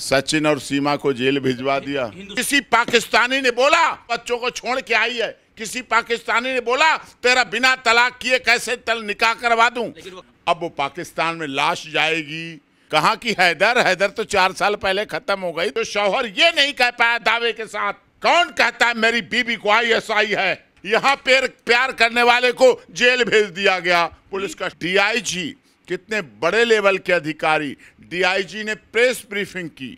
सचिन और सीमा को जेल भिजवा दिया किसी पाकिस्तानी ने बोला बच्चों को छोड़ के आई है किसी पाकिस्तानी ने बोला तेरा बिना तलाक किए कैसे तल निकाह करवा दूं अब वो पाकिस्तान में लाश जाएगी कहा की हैदर हैदर तो चार साल पहले खत्म हो गई तो शौहर ये नहीं कह पाया दावे के साथ कौन कहता है मेरी बीबी को आई एस आई है यहाँ पेर प्यार करने वाले को जेल भेज दिया गया पुलिस का जी कितने बड़े लेवल के अधिकारी डीआईजी ने प्रेस ब्रीफिंग की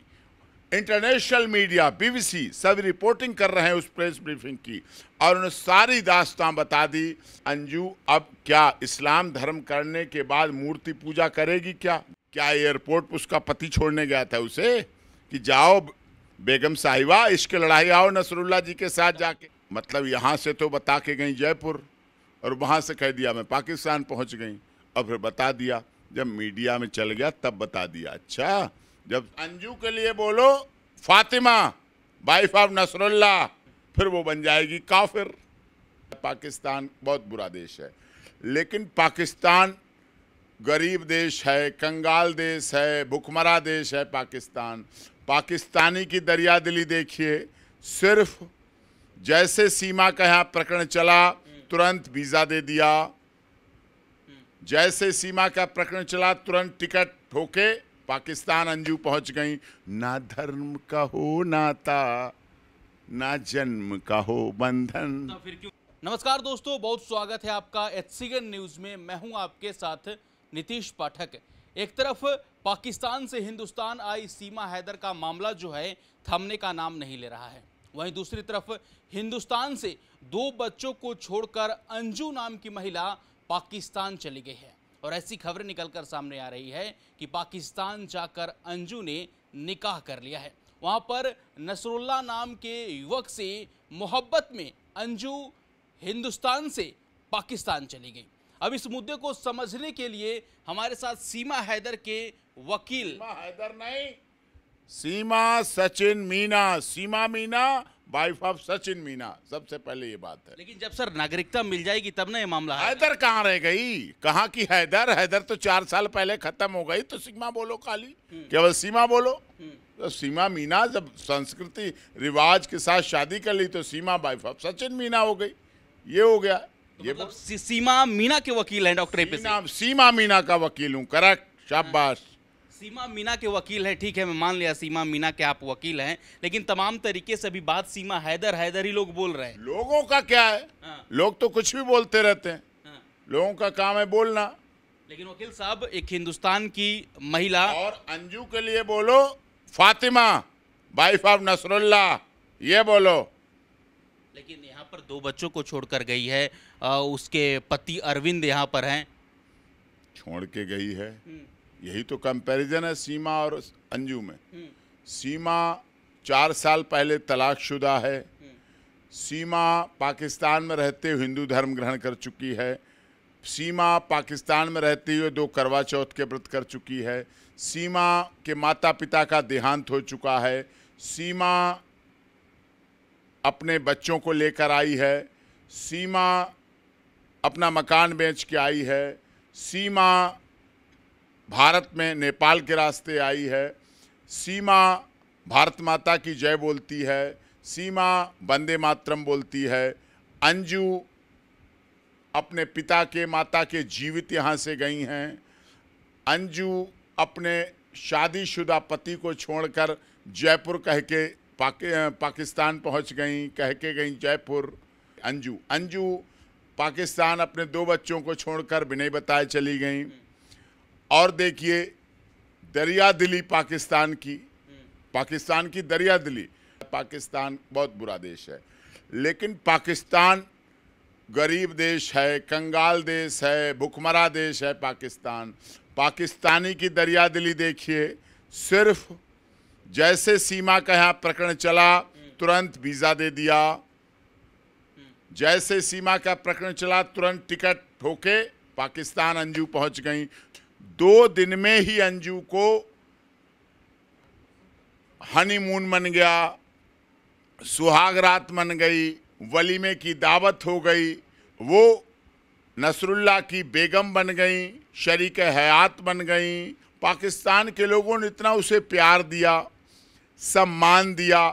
इंटरनेशनल मीडिया बीबीसी सब रिपोर्टिंग कर रहे हैं उस प्रेस ब्रीफिंग की और उन्हें सारी दास्तां बता दी अंजू अब क्या इस्लाम धर्म करने के बाद मूर्ति पूजा करेगी क्या क्या एयरपोर्ट पर उसका पति छोड़ने गया था उसे कि जाओ बेगम साहिबा इश्क लड़ाई आओ नसरुल्ला जी के साथ जाके मतलब यहाँ से तो बता के गई जयपुर और वहाँ से कह दिया मैं पाकिस्तान पहुँच गई और फिर बता दिया जब मीडिया में चल गया तब बता दिया अच्छा जब अंजू के लिए बोलो फातिमा वाइफ ऑफ नसरुल्ला फिर वो बन जाएगी काफिर पाकिस्तान बहुत बुरा देश है लेकिन पाकिस्तान गरीब देश है कंगाल देश है भुखमरा देश है पाकिस्तान पाकिस्तानी की दरिया दिली देखिए सिर्फ जैसे सीमा का यहाँ प्रकरण चला तुरंत वीज़ा दे दिया जैसे सीमा का प्रकरण चला तुरंत टिकट ठोके पाकिस्तान अंजू पहुंच गई ना धर्म का हो नाता ना जन्म का हो बंधन तो नमस्कार दोस्तों बहुत स्वागत है आपका एच न्यूज में मैं हूं आपके साथ नीतीश पाठक एक तरफ पाकिस्तान से हिंदुस्तान आई सीमा हैदर का मामला जो है थमने का नाम नहीं ले रहा है वहीं दूसरी तरफ हिंदुस्तान से दो बच्चों को छोड़कर अंजू नाम की महिला पाकिस्तान चली गई है और ऐसी खबरें निकलकर सामने आ रही है कि पाकिस्तान जाकर अंजू ने निकाह कर लिया है वहाँ पर नसरुल्ला नाम के युवक से मोहब्बत में अंजू हिंदुस्तान से पाकिस्तान चली गई अब इस मुद्दे को समझने के लिए हमारे साथ सीमा हैदर के वकील सीमा हैदर नहीं सीमा सचिन मीना सीमा मीना वाइफ ऑफ सचिन मीना सबसे पहले ये बात है लेकिन जब सर नागरिकता मिल जाएगी तब ना ये मामला हैदर कहाँ रह गई कहाँ की हैदर हैदर तो चार साल पहले खत्म हो गई तो सीमा बोलो काली हम्म। केवल सीमा बोलो हम्म। तो सीमा मीना जब संस्कृति रिवाज के साथ शादी कर ली तो सीमा वाइफ ऑफ सचिन मीना हो गई ये हो गया तो ये मतलब सीमा मीना के वकील हैं डॉक्टर सीमा मीना का वकील हूँ करेक्ट शाबाश सीमा मीना के वकील हैं ठीक है मैं मान लिया सीमा मीना के आप वकील हैं लेकिन तमाम तरीके से अभी बात सीमा हैदर हैदर ही लोग बोल रहे हैं लोगों का क्या है हाँ। लोग तो कुछ भी बोलते रहते हैं हाँ। लोगों का काम है बोलना लेकिन वकील साहब एक हिंदुस्तान की महिला और अंजू के लिए बोलो फातिमा वाइफ ऑफ नसरुल्ला ये बोलो लेकिन यहाँ पर दो बच्चों को छोड़कर गई है आ, उसके पति अरविंद यहाँ पर हैं छोड़ के गई है हम्म। यही तो कंपैरिजन है सीमा और अंजू में हम्म। सीमा चार साल पहले तलाकशुदा है हम्म। सीमा पाकिस्तान में रहते हुए हिंदू धर्म ग्रहण कर चुकी है सीमा पाकिस्तान में रहते हुए दो करवा चौथ के व्रत कर चुकी है सीमा के माता पिता का देहांत हो चुका है सीमा अपने बच्चों को लेकर आई है सीमा अपना मकान बेच के आई है सीमा भारत में नेपाल के रास्ते आई है सीमा भारत माता की जय बोलती है सीमा वंदे मातरम बोलती है अंजू अपने पिता के माता के जीवित यहाँ से गई हैं अंजू अपने शादीशुदा पति को छोड़कर जयपुर कह के पाकि, पाकिस्तान पहुँच गई कह के गई जयपुर अंजू अंजू पाकिस्तान अपने दो बच्चों को छोड़कर बिना बताए चली गई और देखिए दरिया दिली पाकिस्तान की पाकिस्तान की दरिया दिली पाकिस्तान बहुत बुरा देश है लेकिन पाकिस्तान गरीब देश है कंगाल देश है भुखमरा देश है पाकिस्तान पाकिस्तानी की दरिया दिली देखिए सिर्फ जैसे सीमा का यहाँ प्रकरण चला तुरंत वीज़ा दे दिया जैसे सीमा का प्रकरण चला तुरंत टिकट ठोके पाकिस्तान अंजू पहुंच गई दो दिन में ही अंजू को हनीमून मन गया सुहाग रात मन गई वलीमे की दावत हो गई वो नसरुल्ला की बेगम बन गई शरीक हयात बन गई पाकिस्तान के लोगों ने इतना उसे प्यार दिया सम्मान दिया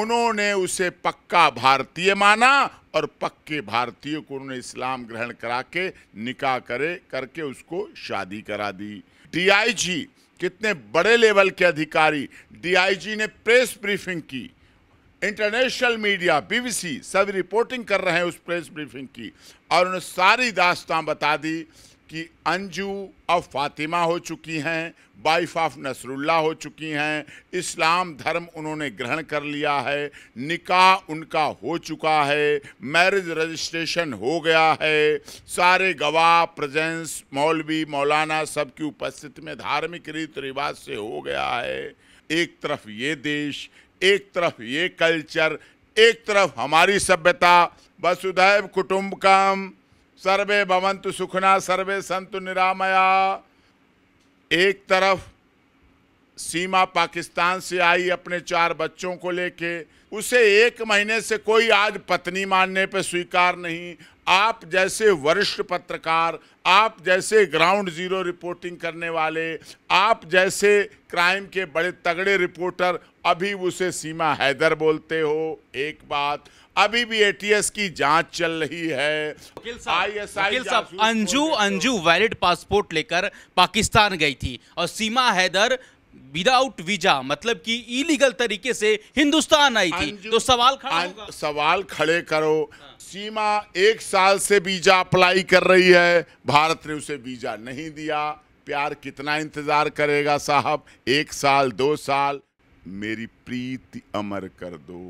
उन्होंने उसे पक्का भारतीय माना और पक्के भारतीय को उन्होंने इस्लाम ग्रहण करा के निकाह करे करके उसको शादी करा दी डीआईजी कितने बड़े लेवल के अधिकारी डीआईजी ने प्रेस ब्रीफिंग की इंटरनेशनल मीडिया बीबीसी सब रिपोर्टिंग कर रहे हैं उस प्रेस ब्रीफिंग की और उन्होंने सारी दास्तां बता दी कि अंजू अब फातिमा हो चुकी हैं वाइफ ऑफ नसरुल्ला हो चुकी हैं इस्लाम धर्म उन्होंने ग्रहण कर लिया है निकाह उनका हो चुका है मैरिज रजिस्ट्रेशन हो गया है सारे गवाह प्रजेंस मौलवी मौलाना सब की उपस्थिति में धार्मिक रीति रिवाज से हो गया है एक तरफ ये देश एक तरफ ये कल्चर एक तरफ हमारी सभ्यता वसुधैव कुटुम्बकम सर्वे भवंतु सुखना सर्वे संतु निरामया एक तरफ सीमा पाकिस्तान से आई अपने चार बच्चों को लेके उसे एक महीने से कोई आज पत्नी मानने पर स्वीकार नहीं आप जैसे वरिष्ठ पत्रकार आप जैसे ग्राउंड जीरो रिपोर्टिंग करने वाले आप जैसे क्राइम के बड़े तगड़े रिपोर्टर अभी उसे सीमा हैदर बोलते हो एक बात अभी भी एटीएस की जांच चल रही है अंजू अंजू वैलिड तो। पासपोर्ट लेकर पाकिस्तान गई थी और सीमा हैदर विदाउट वीजा मतलब कि इलीगल तरीके से हिंदुस्तान आई थी तो सवाल खड़ा अं, होगा सवाल खड़े करो हाँ। सीमा एक साल से वीजा अप्लाई कर रही है भारत ने उसे वीजा नहीं दिया प्यार कितना इंतजार करेगा साहब एक साल दो साल मेरी प्रीति अमर कर दो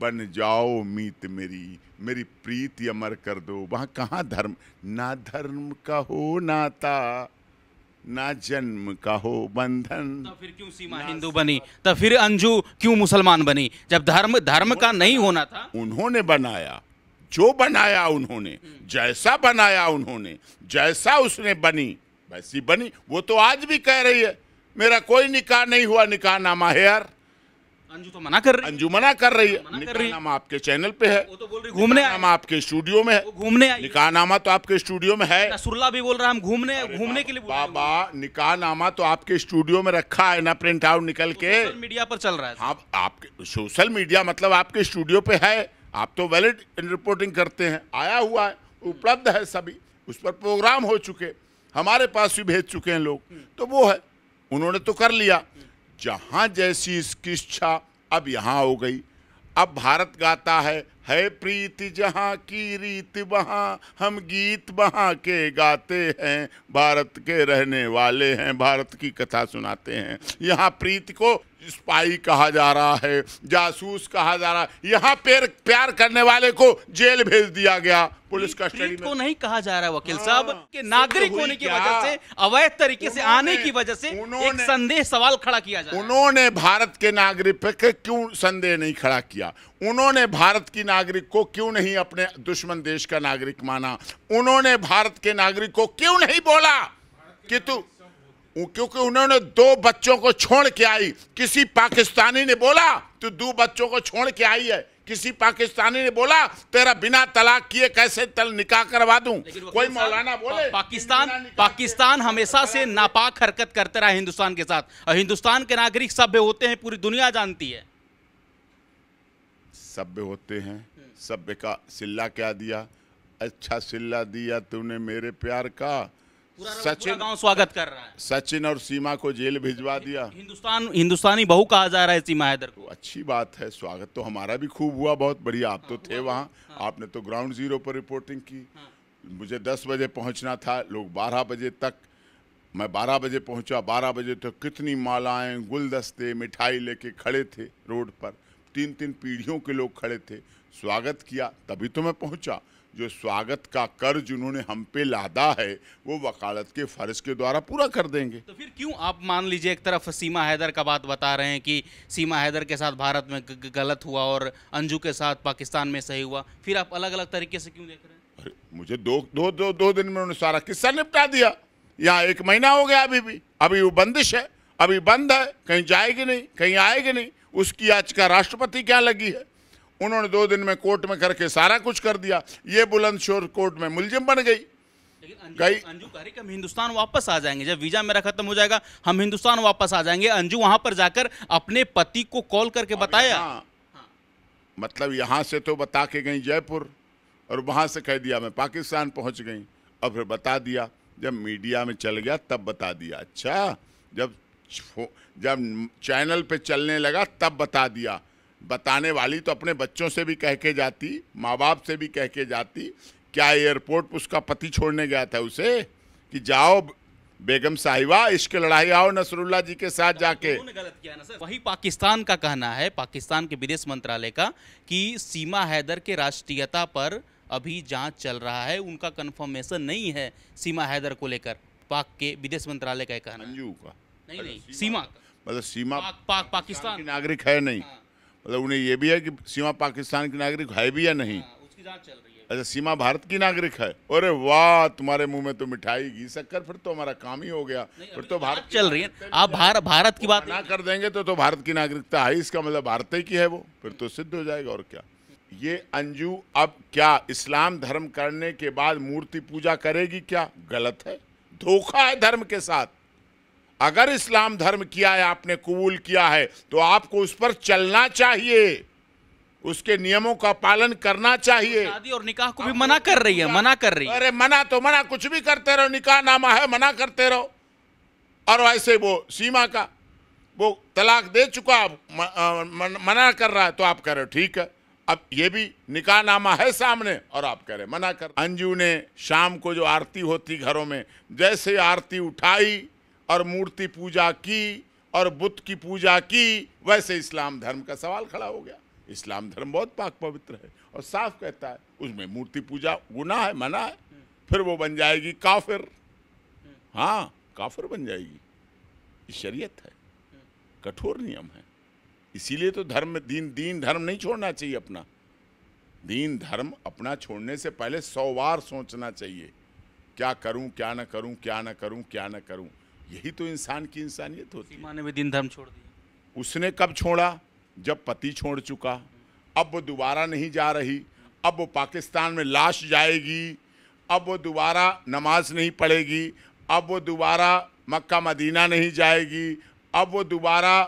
बन जाओ मीत मेरी मेरी प्रीति अमर कर दो वहाँ कहाँ धर्म ना धर्म का हो नाता ना जन्म का हो बंधन तो फिर क्यों सीमा हिंदू बनी तो फिर अंजू क्यों मुसलमान बनी जब धर्म धर्म का नहीं होना था उन्होंने बनाया जो बनाया उन्होंने जैसा बनाया उन्होंने जैसा उसने बनी वैसी बनी वो तो आज भी कह रही है मेरा कोई निकाह नहीं हुआ निकाह नामा है यार अंजू तो मना कर रही अंजू मना कर रही है मना कर रही नामा आपके चैनल पे है वो तो बोल रही घूमने नामा आपके स्टूडियो में है घूमने निकाह नामा तो आपके स्टूडियो में है सुरला भी बोल रहा है हम घूमने घूमने के लिए बाबा निकाह नामा तो आपके स्टूडियो में रखा है ना प्रिंट आउट निकल के मीडिया पर चल रहा है आपके सोशल मीडिया मतलब आपके स्टूडियो पे है आप तो वैलिड रिपोर्टिंग करते हैं आया हुआ है उपलब्ध है सभी उस पर प्रोग्राम हो चुके हमारे पास भी भेज चुके हैं लोग तो वो है उन्होंने तो कर लिया जहाँ जैसी इसकी इच्छा अब यहाँ हो गई अब भारत गाता है है प्रीत जहाँ की रीत वहाँ हम गीत वहाँ के गाते हैं भारत के रहने वाले हैं भारत की कथा सुनाते हैं यहाँ प्रीत को स्पाई कहा जा रहा है जासूस कहा जा रहा है यहाँ पेर प्यार करने वाले को जेल भेज दिया गया पुलिस कस्टडी को नहीं कहा जा रहा है वकील हाँ, साहब के नागरिक होने की वजह से अवैध तरीके से आने की वजह से एक संदेह सवाल खड़ा किया जा उन्होंने भारत के नागरिक पे क्यों संदेह नहीं खड़ा किया उन्होंने भारत की नागरिक को क्यों नहीं अपने दुश्मन देश का नागरिक माना उन्होंने भारत के नागरिक को क्यों नहीं बोला कि तू क्योंकि उन्होंने दो बच्चों को छोड़ के आई किसी पाकिस्तानी ने बोला तो दो बच्चों को छोड़ के आई है किसी पाकिस्तानी ने बोला तेरा बिना तलाक किए कैसे तल निकाह करवा दूं कोई मौलाना बोले पा, पाकिस्तान पाकिस्तान हमेशा से नापाक हरकत करते रहा हिंदुस्तान के साथ और हिंदुस्तान के नागरिक सभ्य होते हैं पूरी दुनिया जानती है सभ्य होते हैं सभ्य का सिल्ला क्या दिया अच्छा सिल्ला दिया तूने मेरे प्यार का सचिन गांव स्वागत कर रहा है सचिन और सीमा को जेल भिजवा दिया हिंदुस्तान हिंदुस्तानी बहु कहा जा रहा है सीमा हैदर को तो अच्छी बात है स्वागत तो हमारा भी खूब हुआ बहुत बढ़िया आप तो हाँ, थे वहाँ हाँ। आपने तो ग्राउंड जीरो पर रिपोर्टिंग की हाँ। मुझे दस बजे पहुँचना था लोग बारह बजे तक मैं 12 बजे पहुंचा 12 बजे तो कितनी मालाएं गुलदस्ते मिठाई लेके खड़े थे रोड पर तीन तीन पीढ़ियों के लोग खड़े थे स्वागत किया तभी तो मैं पहुंचा जो स्वागत का कर्ज उन्होंने हम पे लादा है वो वकालत के फ़र्ज के द्वारा पूरा कर देंगे तो फिर क्यों आप मान लीजिए एक तरफ सीमा हैदर का बात बता रहे हैं कि सीमा हैदर के साथ भारत में गलत हुआ और अंजू के साथ पाकिस्तान में सही हुआ फिर आप अलग अलग तरीके से क्यों देख रहे हैं अरे मुझे दो दो दो, दो दिन में उन्होंने सारा किस्सा निपटा दिया यहाँ एक महीना हो गया अभी भी अभी वो बंदिश है अभी बंद है कहीं जाएगी नहीं कहीं आएगी नहीं उसकी याचिका राष्ट्रपति क्या लगी है उन्होंने दो दिन में कोर्ट में करके सारा कुछ कर दिया ये बुलंदशोर कोर्ट में मुलजिम बन गई गई अंजू तारिक हम हिंदुस्तान वापस आ जाएंगे जब वीजा मेरा खत्म हो जाएगा हम हिंदुस्तान वापस आ जाएंगे अंजू वहां पर जाकर अपने पति को कॉल करके बताया हाँ, मतलब यहां से तो बता के गई जयपुर और वहां से कह दिया मैं पाकिस्तान पहुंच गई और फिर बता दिया जब मीडिया में चल गया तब बता दिया अच्छा जब जब चैनल पे चलने लगा तब बता दिया बताने वाली तो अपने बच्चों से भी कह के जाती माँ बाप से भी कह के जाती क्या एयरपोर्ट पर उसका पति छोड़ने गया था उसे कि जाओ बेगम साहिबा इश्क लड़ाई आओ नसरुल्ला जी के साथ जाके गलत किया ना सर वही पाकिस्तान का कहना है पाकिस्तान के विदेश मंत्रालय का कि सीमा हैदर के राष्ट्रीयता पर अभी जांच चल रहा है उनका कंफर्मेशन नहीं है सीमा हैदर को लेकर पाक के विदेश मंत्रालय का कहना मंजू का नहीं नहीं सीमा, मतलब सीमा मतलब पाकिस्तान नागरिक है नहीं हाँ। मतलब उन्हें ये भी है कि सीमा पाकिस्तान की नागरिक है भी या नहीं हाँ, उसकी जांच चल रही है अच्छा सीमा भारत की नागरिक है अरे वाह तुम्हारे मुंह में तो मिठाई घी शक्कर फिर तो हमारा काम ही हो गया फिर तो, तो भारत चल रही है आप भारत भारत की बात ना कर देंगे तो तो भारत की नागरिकता है इसका मतलब भारत की है वो फिर तो सिद्ध हो जाएगा और क्या ये अंजू अब क्या इस्लाम धर्म करने के बाद मूर्ति पूजा करेगी क्या गलत है धोखा है धर्म के साथ अगर इस्लाम धर्म किया है आपने कबूल किया है तो आपको उस पर चलना चाहिए उसके नियमों का पालन करना चाहिए शादी और निकाह को भी मना कर रही है मना कर रही है अरे मना तो मना कुछ भी करते रहो निकाह नामा है मना करते रहो और वैसे वो सीमा का वो तलाक दे चुका आप मना कर रहा है तो आप कह रहे हो ठीक है अब ये भी निकाह नामा है सामने और आप कह रहे मना कर अंजू ने शाम को जो आरती होती घरों में जैसे आरती उठाई और मूर्ति पूजा की और बुद्ध की पूजा की वैसे इस्लाम धर्म का सवाल खड़ा हो गया इस्लाम धर्म बहुत पाक पवित्र है और साफ कहता है उसमें मूर्ति पूजा गुना है मना है फिर वो बन जाएगी काफिर हाँ काफिर बन जाएगी ये शरीयत है कठोर नियम है इसीलिए तो धर्म दीन दीन धर्म नहीं छोड़ना चाहिए अपना दीन धर्म अपना छोड़ने से पहले सौ बार सोचना चाहिए क्या करूं क्या ना करूं क्या ना करूं क्या ना करूं यही तो इंसान की इंसानियत होती है भी दिन धर्म छोड़ दिया उसने कब छोड़ा जब पति छोड़ चुका अब वो दोबारा नहीं जा रही अब वो पाकिस्तान में लाश जाएगी अब वो दोबारा नमाज नहीं पढ़ेगी अब वो दोबारा मक्का मदीना नहीं जाएगी अब वो दोबारा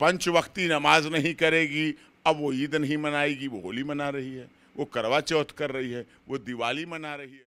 पंच वक्ती नमाज नहीं करेगी अब वो ईद नहीं मनाएगी वो होली मना रही है वो करवा चौथ कर रही है वो दिवाली मना रही है